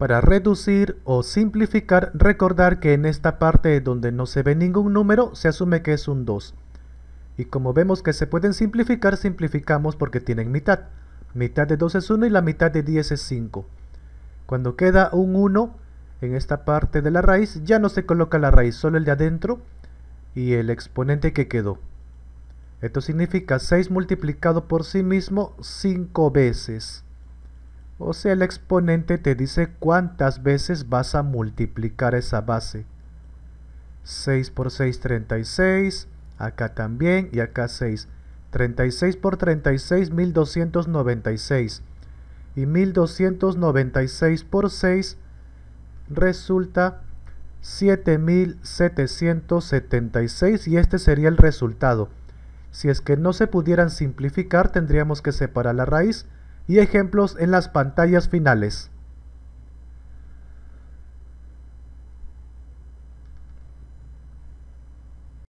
Para reducir o simplificar, recordar que en esta parte donde no se ve ningún número, se asume que es un 2. Y como vemos que se pueden simplificar, simplificamos porque tienen mitad. Mitad de 2 es 1 y la mitad de 10 es 5. Cuando queda un 1 en esta parte de la raíz, ya no se coloca la raíz, solo el de adentro y el exponente que quedó. Esto significa 6 multiplicado por sí mismo 5 veces. O sea, el exponente te dice cuántas veces vas a multiplicar esa base. 6 por 6, 36. Acá también y acá 6. 36 por 36, 1296. Y 1296 por 6 resulta 7776 y este sería el resultado. Si es que no se pudieran simplificar, tendríamos que separar la raíz y ejemplos en las pantallas finales.